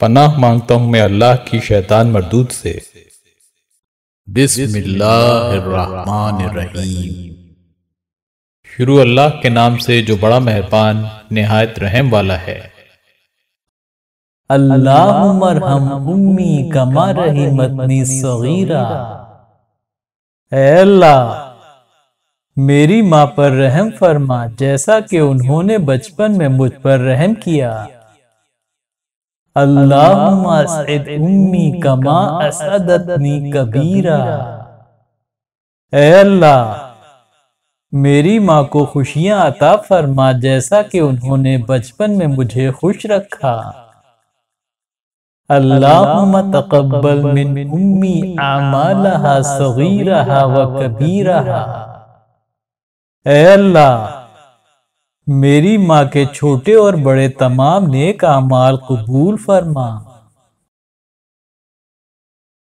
पनाह मांगता हूं मैं अल्लाह की शैतान मरदूत से बिस्मिल्लाहिर्रहमानिर्रहीम शुरू अल्लाह के नाम से जो बड़ा मेहरबान नहायत रहम वाला है अल्लाह मेरी माँ पर रहम फरमा जैसा कि उन्होंने बचपन में मुझ पर रहम किया अल्लाह उम्मी कमा असदतनी कबीरा अल्लाह मेरी माँ को खुशियाँ अता फरमा जैसा कि उन्होंने बचपन में मुझे खुश रखा अल्लाह तकबल मिन उम्मी आमालहा सगीरहा व कबीरा अल्लाह मेरी माँ के छोटे और बड़े तमाम नेक अमाल कबूल फरमा